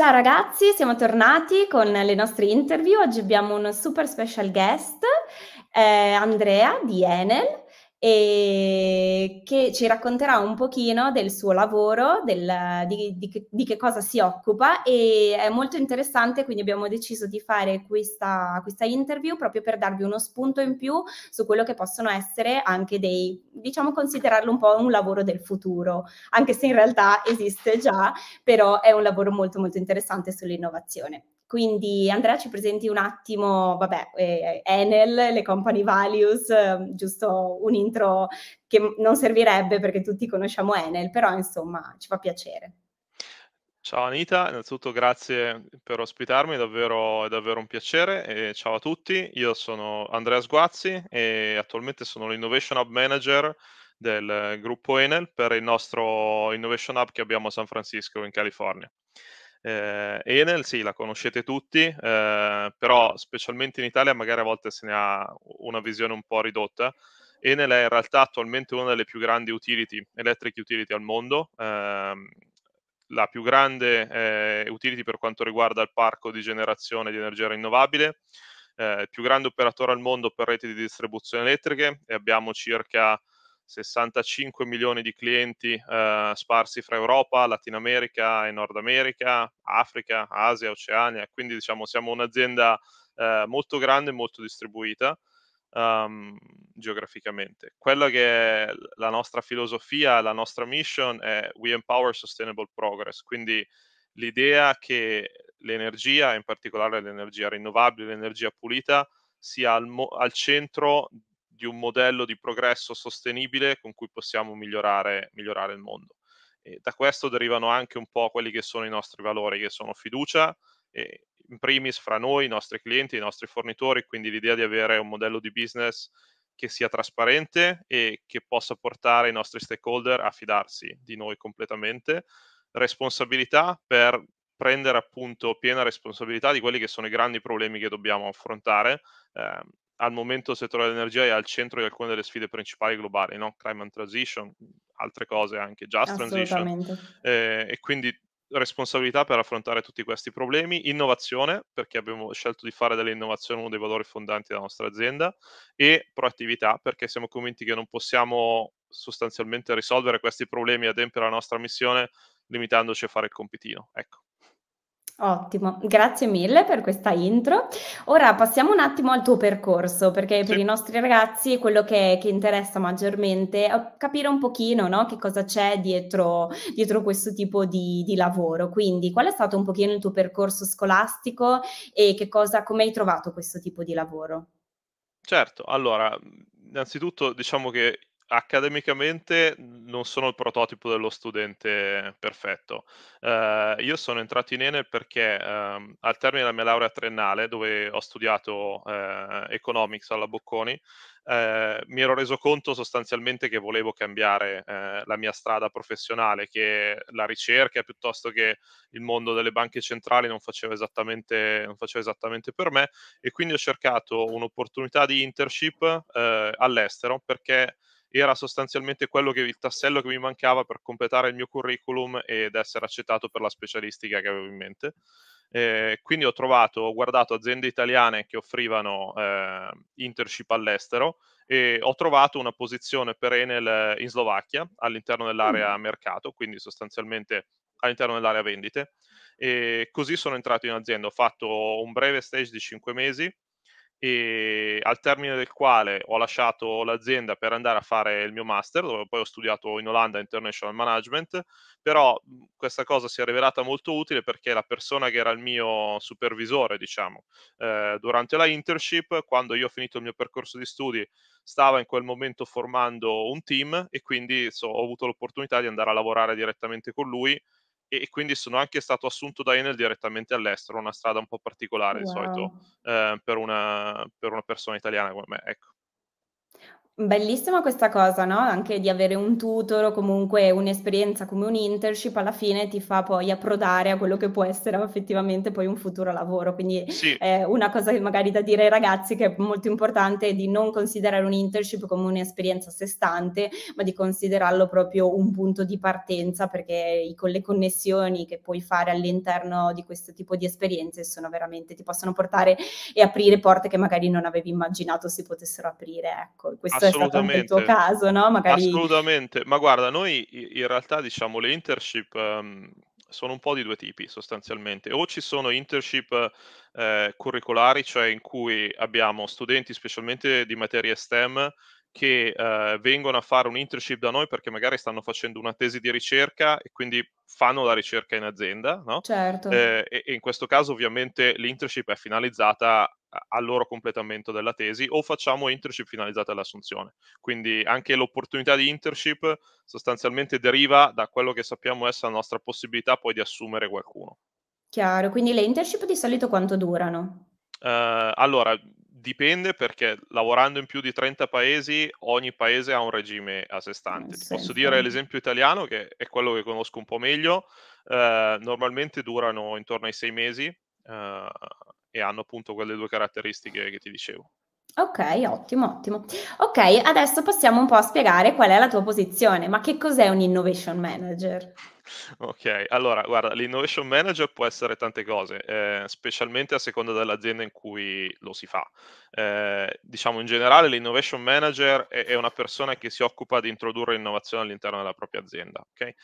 Ciao ragazzi, siamo tornati con le nostre interview. Oggi abbiamo un super special guest, eh, Andrea di Enel e che ci racconterà un pochino del suo lavoro, del, di, di, di, che cosa si occupa e è molto interessante, quindi abbiamo deciso di fare questa, questa, interview proprio per darvi uno spunto in più su quello che possono essere anche dei, diciamo considerarlo un po' un lavoro del futuro, anche se in realtà esiste già, però è un lavoro molto molto interessante sull'innovazione. Quindi Andrea ci presenti un attimo, vabbè, eh, eh Enel, le company values, eh, giusto un intro che non servirebbe perché tutti conosciamo Enel, però insomma ci fa piacere. Ciao Anita, innanzitutto grazie per ospitarmi, è davvero, è davvero un piacere e ciao a tutti, io sono Andrea Sguazzi e attualmente sono l'Innovation Hub Manager del eh, gruppo Enel per il nostro Innovation Hub che abbiamo a San Francisco in California. Eh, Enel sì, la conoscete tutti, eh, però specialmente in Italia magari a volte se ne ha una visione un po' ridotta. Enel è in realtà attualmente una delle più grandi utility, electric utility al mondo, ehm, la più grande eh, utility per quanto riguarda il parco di generazione di energia rinnovabile, eh, il più grande operatore al mondo per reti di distribuzione elettriche e abbiamo circa 65 milioni di clienti eh, sparsi fra Europa, Latina America e Nord America, Africa, Asia, Oceania, quindi diciamo siamo un'azienda eh, molto grande e molto distribuita um, geograficamente. Quella che è la nostra filosofia, la nostra mission è We Empower Sustainable Progress, quindi l'idea che l'energia, in particolare l'energia rinnovabile, l'energia pulita, sia al, mo- al centro di un modello di progresso sostenibile con cui possiamo migliorare, migliorare il mondo. E da questo derivano anche un po' quelli che sono i nostri valori, che sono fiducia, in primis fra noi, i nostri clienti, i nostri fornitori, quindi l'idea di avere un modello di business che sia trasparente e che possa portare i nostri stakeholder a fidarsi di noi completamente. Responsabilità per prendere appunto piena responsabilità di quelli che sono i grandi problemi che dobbiamo affrontare. Eh, al momento il settore dell'energia è al centro di alcune delle sfide principali globali, no? Crime and Transition, mhmm, altre cose anche, Just Transition. Eh, e quindi responsabilità per affrontare tutti questi problemi, innovazione, perché abbiamo scelto di fare dell'innovazione uno dei valori fondanti della nostra azienda, e proattività, perché siamo convinti che non possiamo sostanzialmente risolvere questi problemi e adempiere la nostra missione limitandoci a fare il compitino. Ecco. Ottimo, grazie mille per questa intro. Ora passiamo un attimo al tuo percorso, perché sì. per i nostri ragazzi quello che, che, interessa maggiormente è capire un pochino no, che cosa c'è dietro, dietro questo tipo di, di, lavoro. Quindi qual è stato un pochino il tuo percorso scolastico e cosa, come hai trovato questo tipo di lavoro? Certo, allora, innanzitutto diciamo che accademicamente non sono il prototipo dello studente perfetto. Eh, io sono entrato in Enel perché ehm, al termine della mia laurea triennale, dove ho studiato eh, economics alla Bocconi, eh, mi ero reso conto sostanzialmente che volevo cambiare eh, la mia strada professionale, che la ricerca piuttosto che il mondo delle banche centrali non faceva esattamente, non faceva esattamente per me e quindi ho cercato un'opportunità di internship eh, all'estero perché era sostanzialmente quello che, il tassello che mi mancava per completare il mio curriculum ed essere accettato per la specialistica che avevo in mente. Eh, quindi ho trovato, ho guardato aziende italiane che offrivano eh, internship all'estero e ho trovato una posizione per Enel in Slovacchia all'interno dell'area mm. mercato, quindi sostanzialmente all'interno dell'area vendite. E così sono entrato in azienda, ho fatto un breve stage di 5 mesi e al termine del quale ho lasciato l'azienda per andare a fare il mio master, dove poi ho studiato in Olanda International Management, però mhmm, questa cosa si è rivelata molto utile perché la persona che era il mio supervisore, diciamo, eh, durante la internship, quando io ho finito il mio percorso di studi, stava in quel momento formando un team e quindi so, ho avuto l'opportunità di andare a lavorare direttamente con lui e quindi sono anche stato assunto da Enel direttamente all'estero, una strada un po' particolare wow. di solito eh, per, una, per, una, persona italiana come me. Ecco. Bellissima questa cosa, no? Anche di avere un tutor o comunque un'esperienza come un internship alla fine ti fa poi approdare a quello che può essere effettivamente poi un futuro lavoro. Quindi sì. eh, una cosa che magari da dire ai ragazzi che è molto importante è di non considerare un internship come un'esperienza a sé stante, ma di considerarlo proprio un punto di partenza perché con le connessioni che puoi fare all'interno di questo tipo di esperienze sono veramente ti possono portare e aprire porte che magari non avevi immaginato si potessero aprire, ecco. Questo è stato anche il tuo caso, no? Magari... Assolutamente, ma guarda, noi in realtà diciamo le internship um, sono un po' di due tipi sostanzialmente, o ci sono internship eh, curricolari, cioè in cui abbiamo studenti specialmente di materie STEM che eh, vengono a fare un internship da noi perché magari stanno facendo una tesi di ricerca e quindi fanno la ricerca in azienda, no? Certo. Eh, e, e in questo caso ovviamente l'internship è finalizzata al loro completamento della tesi o facciamo internship finalizzata all'assunzione. Quindi anche l'opportunità di internship sostanzialmente deriva da quello che sappiamo essere la nostra possibilità poi di assumere qualcuno. Chiaro, quindi le internship di solito quanto durano? Uh, allora, dipende perché lavorando in più di 30 paesi, ogni paese ha un regime a sé eh, stante. Ti posso dire l'esempio italiano, che è quello che conosco un po' meglio, eh, normalmente durano intorno ai sei mesi eh, e hanno appunto quelle due caratteristiche che ti dicevo. Ok, ottimo, ottimo. Ok, adesso passiamo un po' a spiegare qual è la tua posizione, ma che cos'è un innovation manager? Ok, allora guarda, l'innovation manager può essere tante cose, eh, specialmente a seconda dell'azienda in cui lo si fa. Eh, diciamo in generale l'innovation manager è, è, una persona che si occupa di introdurre innovazione all'interno della propria azienda. Okay?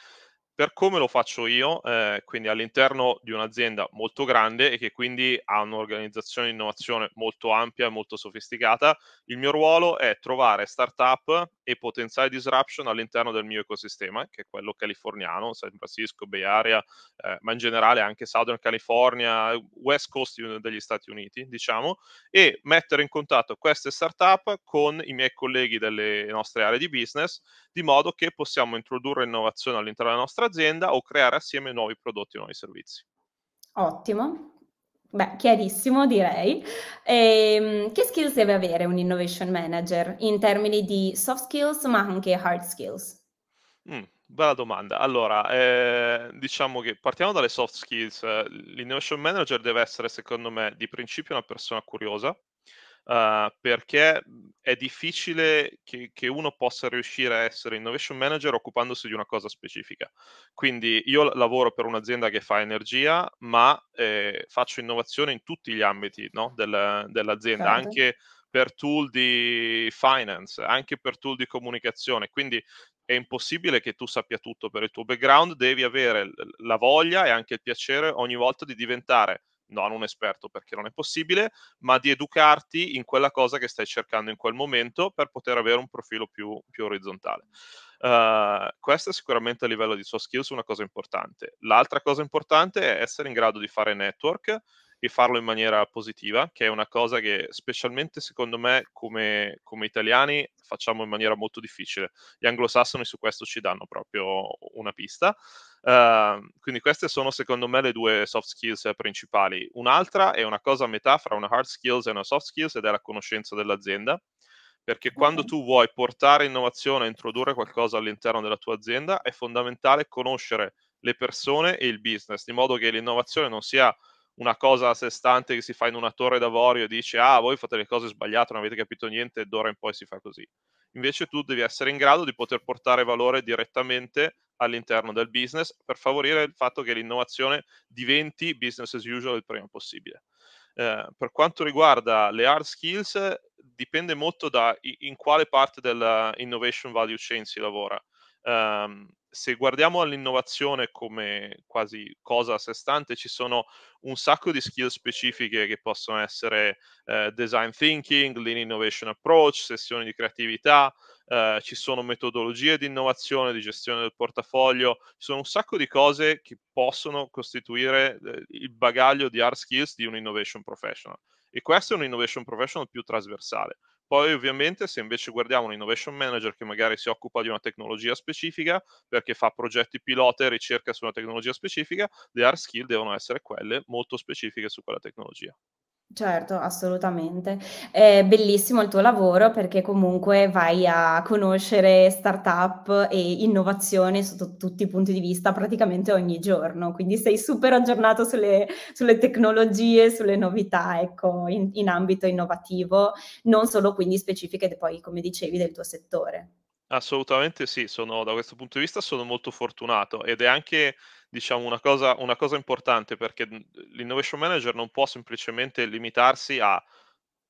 per come lo faccio io, eh, quindi all'interno di un'azienda molto grande e che quindi ha un'organizzazione di innovazione molto ampia e molto sofisticata, il mio ruolo è trovare startup e potenziale disruption all'interno del mio ecosistema, che è quello californiano, San Francisco, Bay Area, eh, ma in generale anche Southern California, West Coast degli Stati Uniti, diciamo, e mettere in contatto queste startup con i miei colleghi delle nostre aree di business, di modo che possiamo introdurre innovazione all'interno della nostra azienda o creare assieme nuovi prodotti e nuovi servizi. Ottimo, Beh, chiarissimo direi. Ehm, che skills deve avere un innovation manager in termini di soft skills ma anche hard skills? Mm, bella domanda. Allora, eh, diciamo che partiamo dalle soft skills. L'innovation manager deve essere, secondo me, di principio una persona curiosa, uh, perché è difficile che, che, uno possa riuscire a essere innovation manager occupandosi di una cosa specifica. Quindi io lavoro per un'azienda che fa energia, ma eh, faccio innovazione in tutti gli ambiti no? Del, dell'azienda, certo. anche per tool di finance, anche per tool di comunicazione. Quindi è impossibile che tu sappia tutto per il tuo background, devi avere la voglia e anche il piacere ogni volta di diventare non un esperto perché non è possibile, ma di educarti in quella cosa che stai cercando in quel momento per poter avere un profilo più, più orizzontale. Uh, questo è sicuramente a livello di soft skills una cosa importante. L'altra cosa importante è essere in grado di fare network e farlo in maniera positiva, che è una cosa che specialmente secondo me come, come italiani facciamo in maniera molto difficile. Gli anglosassoni su questo ci danno proprio una pista. Uh, quindi queste sono secondo me le due soft skills principali. Un'altra è una cosa a metà fra una hard skills e una soft skills ed è la conoscenza dell'azienda perché quando tu vuoi portare innovazione, introdurre qualcosa all'interno della tua azienda, è fondamentale conoscere le persone e il business, di modo che l'innovazione non sia una cosa a sé stante che si fa in una torre d'avorio e dice ah voi fate le cose sbagliate, non avete capito niente, d'ora in poi si fa così. Invece tu devi essere in grado di poter portare valore direttamente all'interno del business per favorire il fatto che l'innovazione diventi business as usual il prima possibile. Eh, per quanto riguarda le hard skills, dipende molto da in quale parte dell'innovation value chain si lavora. Um, se guardiamo all'innovazione come quasi cosa a sé stante, ci sono un sacco di skill specifiche che possono essere eh, design thinking, lean innovation approach, sessioni di creatività, eh, ci sono metodologie di innovazione, di gestione del portafoglio, ci sono un sacco di cose che possono costituire eh, il bagaglio di hard skills di un innovation professional. E questo è un innovation professional più trasversale poi ovviamente se invece guardiamo un innovation manager che magari si occupa di una tecnologia specifica, perché fa progetti pilota e ricerca su una tecnologia specifica, le hard skill devono essere quelle molto specifiche su quella tecnologia. Certo, assolutamente. È bellissimo il tuo lavoro perché comunque vai a conoscere startup e innovazione sotto tutti i punti di vista praticamente ogni giorno, quindi sei super aggiornato sulle, sulle tecnologie, sulle novità, ecco, in, in ambito innovativo, non solo quindi specifiche, poi come dicevi, del tuo settore. Assolutamente sì, sono, da questo punto di vista sono molto fortunato ed è anche diciamo, una cosa, una cosa importante perché mhmm, l'innovation manager non può semplicemente limitarsi a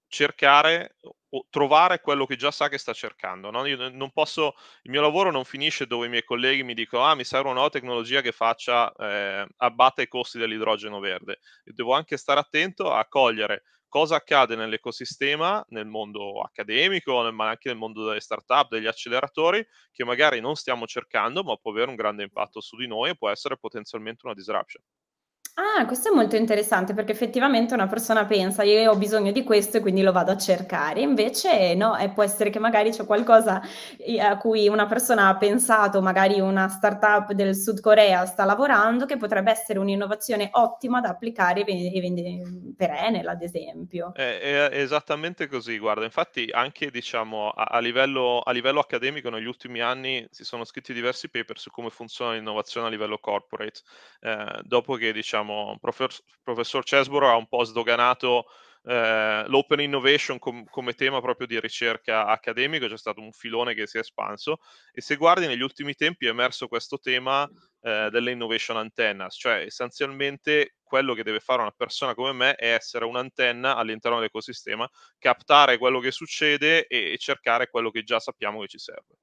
cercare o trovare quello che già sa che sta cercando. No? Posso, il mio lavoro non finisce dove i miei colleghi mi dicono ah mi serve una nuova tecnologia che faccia, eh, abbatta i costi dell'idrogeno verde. E devo anche stare attento a cogliere cosa accade nell'ecosistema, nel mondo accademico, ma anche nel mondo delle startup, degli acceleratori, che magari non stiamo cercando, ma può avere un grande impatto su di noi e può essere potenzialmente una disruption. Ah, questo è molto interessante perché effettivamente una persona pensa io ho bisogno di questo e quindi lo vado a cercare, invece no, e eh, può essere che magari c'è qualcosa eh, a cui una persona ha pensato, magari una startup del Sud Corea sta lavorando, che potrebbe essere un'innovazione ottima da applicare per Enel, ad esempio. Eh, è, è esattamente così, guarda, infatti anche diciamo, a, a, livello, a livello accademico negli ultimi anni si sono scritti diversi paper su come funziona l'innovazione a livello corporate, eh, dopo che diciamo diciamo, professor, professor Cesborough ha un po' sdoganato eh, l'open innovation com- come tema proprio di ricerca accademica, c'è stato un filone che si è espanso e se guardi negli ultimi tempi è emerso questo tema eh, delle innovation antennas, cioè essenzialmente quello che deve fare una persona come me è essere un'antenna all'interno dell'ecosistema, captare quello che succede e, e cercare quello che già sappiamo che ci serve.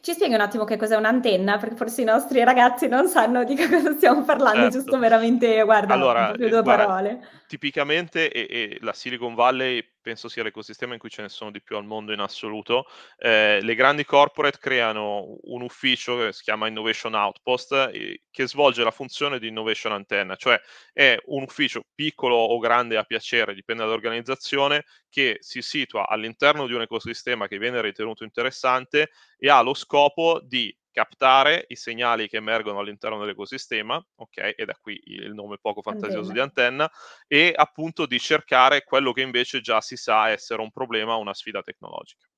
Ci spieghi un attimo che cos'è un'antenna? Perché forse i nostri ragazzi non sanno di che cosa stiamo parlando, certo. giusto veramente, guarda, allora, due eh, guarda, parole. Tipicamente e, e la Silicon Valley penso sia l'ecosistema in cui ce ne sono di più al mondo in assoluto. Eh, le grandi corporate creano un ufficio che si chiama Innovation Outpost eh, che svolge la funzione di Innovation Antenna, cioè è un ufficio piccolo o grande a piacere, dipende dall'organizzazione, che si situa all'interno di un ecosistema che viene ritenuto interessante e ha lo scopo di captare i segnali che emergono all'interno dell'ecosistema, ok? E da qui il nome poco fantasioso antenna. di antenna, e appunto di cercare quello che invece già si sa essere un problema o una sfida tecnologica.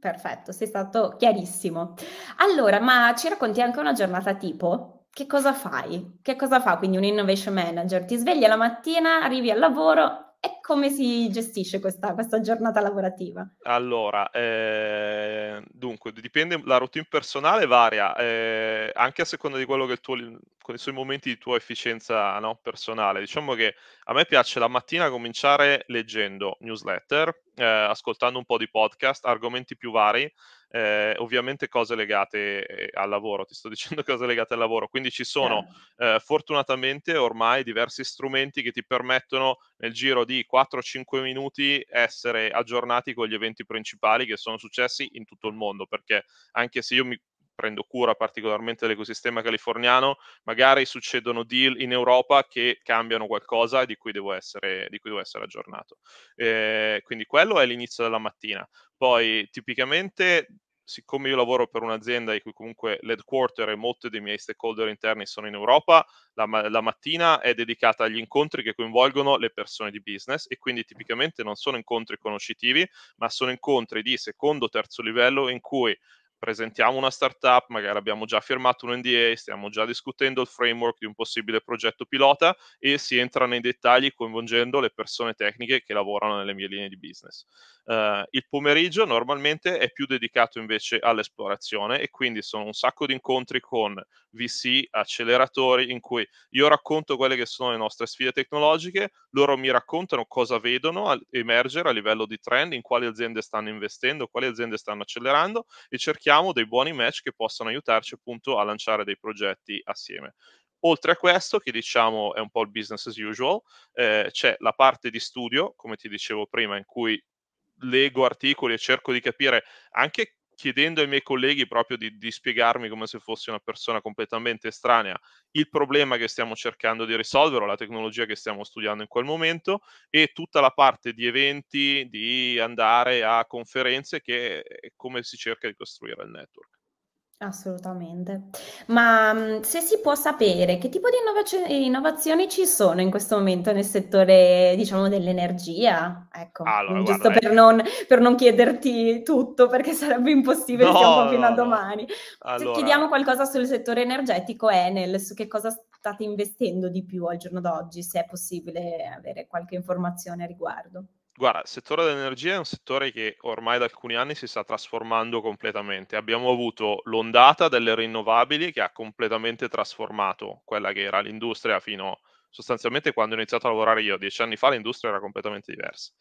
Perfetto, sei stato chiarissimo. Allora, ma ci racconti anche una giornata tipo? Che cosa fai? Che cosa fa quindi un innovation manager? Ti svegli la mattina, arrivi al lavoro, come si gestisce questa, questa giornata lavorativa? Allora, eh, dunque, dipende, la routine personale varia eh, anche a seconda di quello che il tuo, con i suoi momenti di tua efficienza no, personale. Diciamo che a me piace la mattina cominciare leggendo newsletter, eh, ascoltando un po' di podcast, argomenti più vari, eh, ovviamente cose legate eh, al lavoro, ti sto dicendo cose legate al lavoro, quindi ci sono eh, fortunatamente ormai diversi strumenti che ti permettono nel giro di 4-5 minuti essere aggiornati con gli eventi principali che sono successi in tutto il mondo, perché anche se io mi prendo cura particolarmente dell'ecosistema californiano, magari succedono deal in Europa che cambiano qualcosa e di cui devo essere, cui devo essere aggiornato. Eh, quindi quello è l'inizio della mattina. Poi tipicamente siccome io lavoro per un'azienda in cui comunque l'headquarter e molti dei miei stakeholder interni sono in Europa, la, la, mattina è dedicata agli incontri che coinvolgono le persone di business e quindi tipicamente non sono incontri conoscitivi, ma sono incontri di secondo o terzo livello in cui presentiamo una startup, magari abbiamo già firmato un NDA, stiamo già discutendo il framework di un possibile progetto pilota e si entra nei dettagli coinvolgendo le persone tecniche che lavorano nelle mie linee di business. Uh, il pomeriggio normalmente è più dedicato invece all'esplorazione e quindi sono un sacco di incontri con VC, acceleratori in cui io racconto quelle che sono le nostre sfide tecnologiche, loro mi raccontano cosa vedono al- emergere a livello di trend, in quali aziende stanno investendo, quali aziende stanno accelerando e cerchiamo abbiamo dei buoni match che possano aiutarci appunto a lanciare dei progetti assieme. Oltre a questo, che diciamo è un po' il business as usual, eh, c'è la parte di studio, come ti dicevo prima, in cui leggo articoli e cerco di capire anche chiedendo ai miei colleghi proprio di, di, spiegarmi come se fossi una persona completamente estranea il problema che stiamo cercando di risolvere o la tecnologia che stiamo studiando in quel momento e tutta la parte di eventi, di andare a conferenze che è eh, come si cerca di costruire il network. Assolutamente. Ma mm, se si può sapere che tipo di innovazio- innovazioni ci sono in questo momento nel settore, diciamo, dell'energia? Ecco, ah, allora, giusto guarda, per, eh. non, per, non, chiederti tutto, perché sarebbe impossibile, no, stiamo fino no, a domani. Allora... Se chiediamo qualcosa sul settore energetico, Enel, su che cosa state investendo di più al giorno d'oggi, se è possibile avere qualche informazione a riguardo. Guarda, il settore dell'energia è un settore che ormai da alcuni anni si sta trasformando completamente. Abbiamo avuto l'ondata delle rinnovabili che ha completamente trasformato quella che era l'industria fino a sostanzialmente quando ho iniziato a lavorare io, dieci anni fa, l'industria era completamente diversa.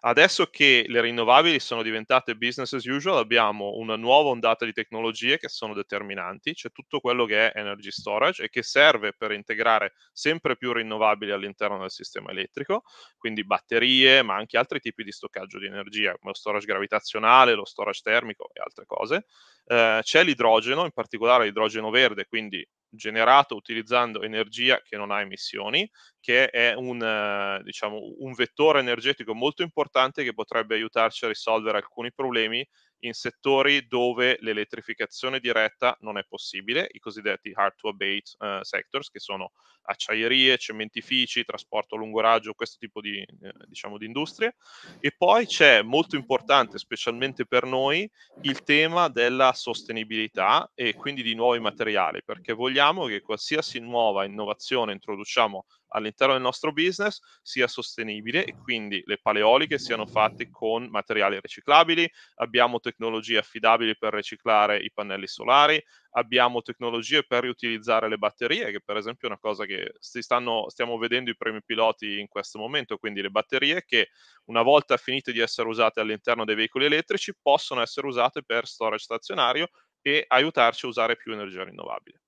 Adesso che le rinnovabili sono diventate business as usual, abbiamo una nuova ondata di tecnologie che sono determinanti, c'è tutto quello che è energy storage e che serve per integrare sempre più rinnovabili all'interno del sistema elettrico, quindi batterie, ma anche altri tipi di stoccaggio di energia, come lo storage gravitazionale, lo storage termico e altre cose. Eh, c'è l'idrogeno, in particolare l'idrogeno verde, quindi generato utilizzando energia che non ha emissioni, che è un, diciamo, un vettore energetico molto importante che potrebbe aiutarci a risolvere alcuni problemi in settori dove l'elettrificazione diretta non è possibile, i cosiddetti hard to abate eh, sectors, che sono acciaierie, cementifici, trasporto a lungo raggio, questo tipo di, eh, diciamo, di industrie. E poi c'è molto importante, specialmente per noi, il tema della sostenibilità e quindi di nuovi materiali, perché vogliamo che qualsiasi nuova innovazione introduciamo all'interno del nostro business sia sostenibile e quindi le paleoliche siano fatte con materiali riciclabili, abbiamo tecnologie affidabili per riciclare i pannelli solari, abbiamo tecnologie per riutilizzare le batterie, che per esempio è una cosa che stanno, stiamo vedendo i primi piloti in questo momento, quindi le batterie che una volta finite di essere usate all'interno dei veicoli elettrici possono essere usate per storage stazionario e aiutarci a usare più energia rinnovabile.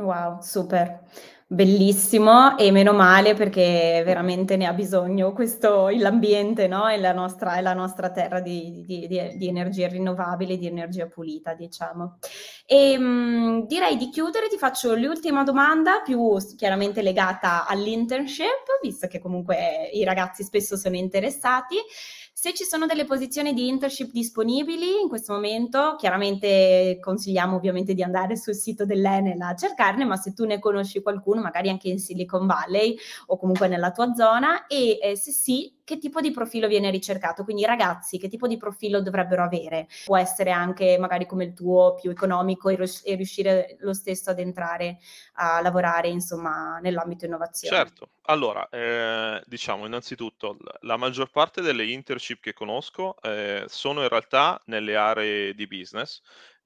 Wow, super, bellissimo e meno male perché veramente ne ha bisogno questo, l'ambiente no? È la nostra, e la nostra terra di, di, di, di energie rinnovabili, di energia pulita, diciamo. E, ehm, mh, direi di chiudere, ti faccio l'ultima domanda, più chiaramente legata all'internship, visto che comunque i ragazzi spesso sono interessati. Se ci sono delle posizioni di internship disponibili in questo momento, chiaramente consigliamo ovviamente di andare sul sito dell'Enel a cercarne, ma se tu ne conosci qualcuno, magari anche in Silicon Valley o comunque nella tua zona, e eh, se sì, che tipo di profilo viene ricercato, quindi i ragazzi che tipo di profilo dovrebbero avere. Può essere anche magari come il tuo, più economico e riuscire lo stesso ad entrare a lavorare insomma nell'ambito innovazione. Certo, allora eh, diciamo innanzitutto la maggior parte delle internship che conosco eh, sono in realtà nelle aree di business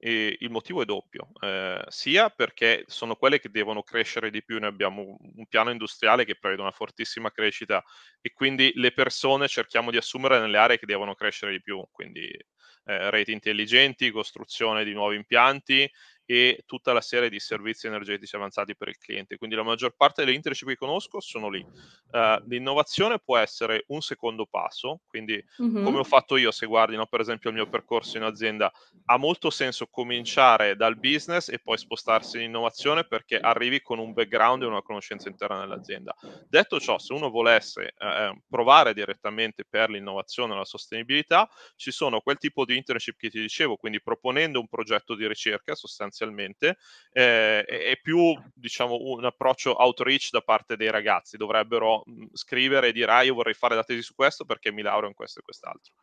e il motivo è doppio, eh, sia perché sono quelle che devono crescere di più, noi abbiamo un piano industriale che prevede una fortissima crescita e quindi le persone cerchiamo di assumere nelle aree che devono crescere di più, quindi eh, reti intelligenti, costruzione di nuovi impianti e tutta la serie di servizi energetici avanzati per il cliente. Quindi la maggior parte delle internship che conosco sono lì. Uh, l'innovazione può essere un secondo passo, quindi mm-hmm. come ho fatto io, se guardi no, per esempio il mio percorso in azienda, ha molto senso cominciare dal business e poi spostarsi in innovazione perché arrivi con un background e una conoscenza interna nell'azienda. Detto ciò, se uno volesse eh, eh provare direttamente per l'innovazione e la sostenibilità, ci sono quel tipo di internship che ti dicevo, quindi proponendo un progetto di ricerca sostanzialmente sostanzialmente, eh, è più diciamo, un approccio outreach da parte dei ragazzi, dovrebbero mhmm, scrivere e dire ah io vorrei fare la tesi su questo perché mi laureo in questo e quest'altro.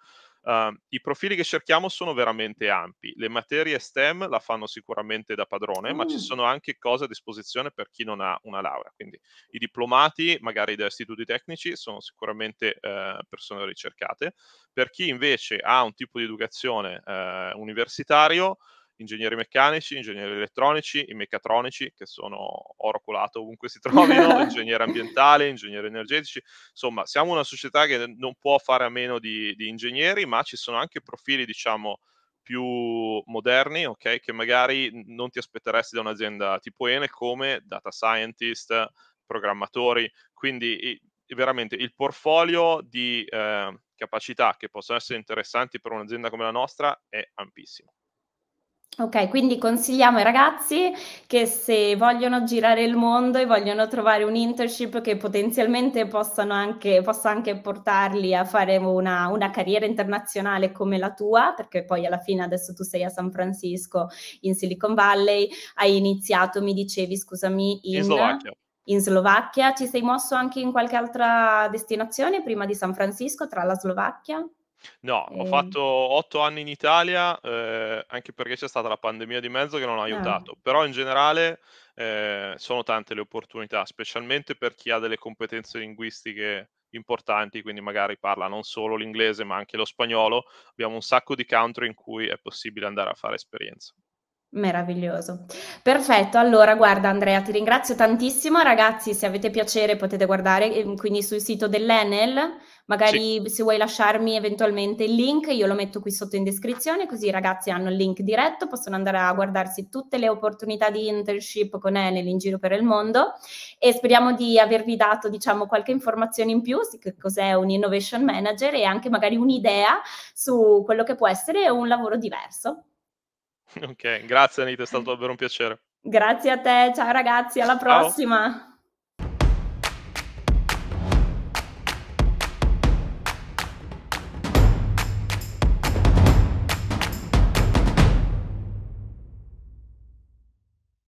Uh, I profili che cerchiamo sono veramente ampi. Le materie STEM la fanno sicuramente da padrone, mm. ma ci mm. sono anche cose a disposizione per chi non ha una laurea. Quindi i diplomati, magari da istituti tecnici, sono sicuramente uh, persone ricercate. Per chi invece ha un tipo di educazione uh, universitario, ingegneri meccanici, ingegneri elettronici, i meccatronici, che sono oro colato ovunque si trovino, ingegneri ambientali, ingegneri energetici, insomma siamo una società che non può fare a meno di, di ingegneri, ma ci sono anche profili, diciamo, più moderni, ok, che magari non ti aspetteresti da un'azienda tipo Ene come data scientist, programmatori, quindi veramente il portfolio di eh, capacità che possono essere interessanti per un'azienda come la nostra è ampissimo. Ok, quindi consigliamo ai ragazzi che se vogliono girare il mondo e vogliono trovare un internship che potenzialmente anche, possa anche portarli a fare una, una, carriera internazionale come la tua, perché poi alla fine adesso tu sei a San Francisco, in Silicon Valley, hai iniziato, mi dicevi, scusami, in, in Slovacchia. In Slovacchia, ci sei mosso anche in qualche altra destinazione prima di San Francisco, tra la Slovacchia? No, ho ehm fatto otto anni in Italia, ehm, anche perché c'è stata la pandemia di mezzo che non ha ah. aiutato, però in generale, ehm, sono tante le opportunità, specialmente per chi ha delle competenze linguistiche importanti, quindi magari parla non solo l'inglese, ma anche lo spagnolo. Abbiamo un sacco di country in cui è possibile andare a fare esperienza. Meraviglioso. Perfetto, allora guarda Andrea, ti ringrazio tantissimo. Ragazzi, se avete piacere potete guardare ehm, quindi sul sito dell'Enel, magari sì. se vuoi lasciarmi eventualmente il link, io lo metto qui sotto in descrizione, così i ragazzi hanno il link diretto, possono andare a guardarsi tutte le opportunità di internship con Enel in giro per il mondo e speriamo di avervi dato diciamo qualche informazione in più su che cos'è un innovation manager e anche magari un'idea su quello che può essere un lavoro diverso. Ok, grazie Anita, è stato davvero un piacere. Grazie a te, ciao ragazzi, alla prossima. Ciao.